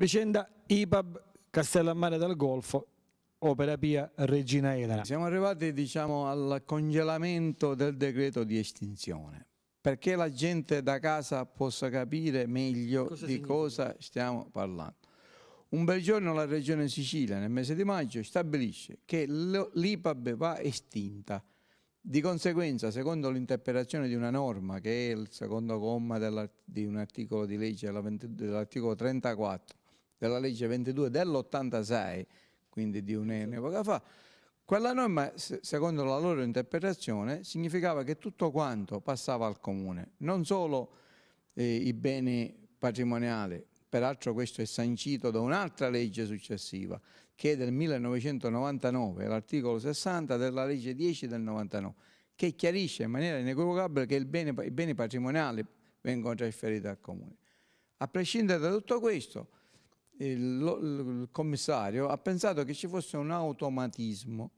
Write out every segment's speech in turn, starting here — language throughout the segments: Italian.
Vicenda IPAB Castellammare del Golfo, Opera Pia Regina Elena. Siamo arrivati diciamo, al congelamento del decreto di estinzione perché la gente da casa possa capire meglio cosa di cosa stiamo parlando. Un bel giorno la Regione Sicilia nel mese di maggio stabilisce che l'IPAB va estinta. Di conseguenza, secondo l'interpretazione di una norma, che è il secondo comma di un articolo di legge, dell'articolo 34, della legge 22 dell'86, quindi di un'epoca fa, quella norma, secondo la loro interpretazione, significava che tutto quanto passava al comune, non solo eh, i beni patrimoniali, peraltro questo è sancito da un'altra legge successiva, che è del 1999, l'articolo 60 della legge 10 del 99, che chiarisce in maniera inequivocabile che bene, i beni patrimoniali vengono trasferiti al comune. A prescindere da tutto questo, il, commissario ha pensato che ci fosse un automatismo,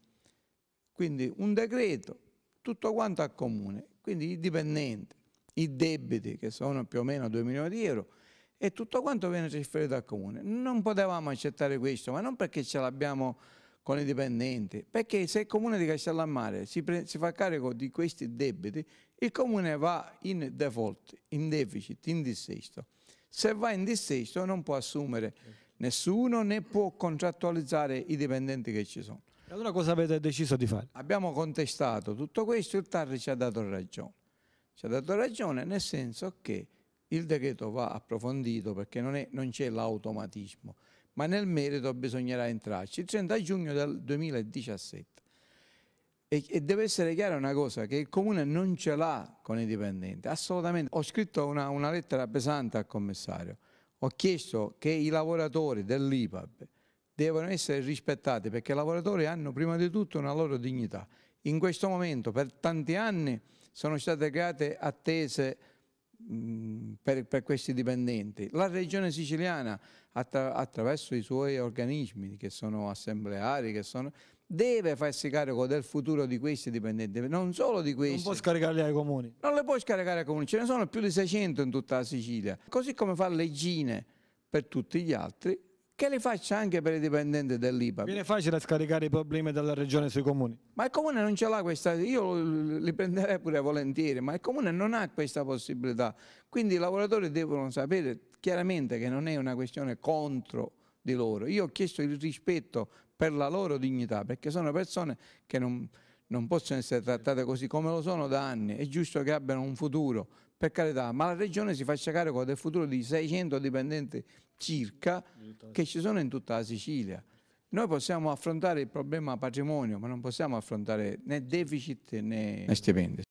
quindi un decreto, tutto quanto al comune, quindi i dipendenti, i debiti che sono più o meno 2 milioni di euro e tutto quanto viene trasferito al comune. Non potevamo accettare questo, ma non perché ce l'abbiamo con i dipendenti, perché se il comune di Castellammare si, si fa carico di questi debiti, il comune va in default, in deficit, in dissesto se va in dissesto non può assumere nessuno né può contrattualizzare i dipendenti che ci sono. E allora cosa avete deciso di fare? Abbiamo contestato tutto questo, e il TAR ci ha dato ragione. Ci ha dato ragione nel senso che il decreto va approfondito perché non, c'è l'automatismo, ma nel merito bisognerà entrarci. Il 30 giugno del 2017. E, e deve essere chiara una cosa, che il Comune non ce l'ha con i dipendenti, assolutamente. Ho scritto una, una lettera pesante al commissario, ho chiesto che i lavoratori dell'IPAB devono essere rispettati perché i lavoratori hanno prima di tutto una loro dignità. In questo momento per tanti anni sono state create attese per, per, questi dipendenti. La regione siciliana attra attraverso i suoi organismi che sono assembleari, che sono, deve farsi carico del futuro di questi dipendenti, non solo di questi. Non può scaricarli ai comuni. Non le può scaricare ai comuni, ce ne sono più di 600 in tutta la Sicilia, così come fa leggine per tutti gli altri, che le faccia anche per i dipendenti dell'IPA. Viene facile scaricare i problemi della regione sui comuni. Ma il comune non ce l'ha questa, io li prenderei pure volentieri, ma il comune non ha questa possibilità. Quindi i lavoratori devono sapere chiaramente che non è una questione contro di loro. Io ho chiesto il rispetto per la loro dignità, perché sono persone che non, non possono essere trattate così come lo sono da anni, è giusto che abbiano un futuro, per carità, ma la regione si faccia carico del futuro di 600 dipendenti circa che ci sono in tutta la Sicilia. Noi possiamo affrontare il problema patrimonio, ma non possiamo affrontare né deficit né, né stipendi.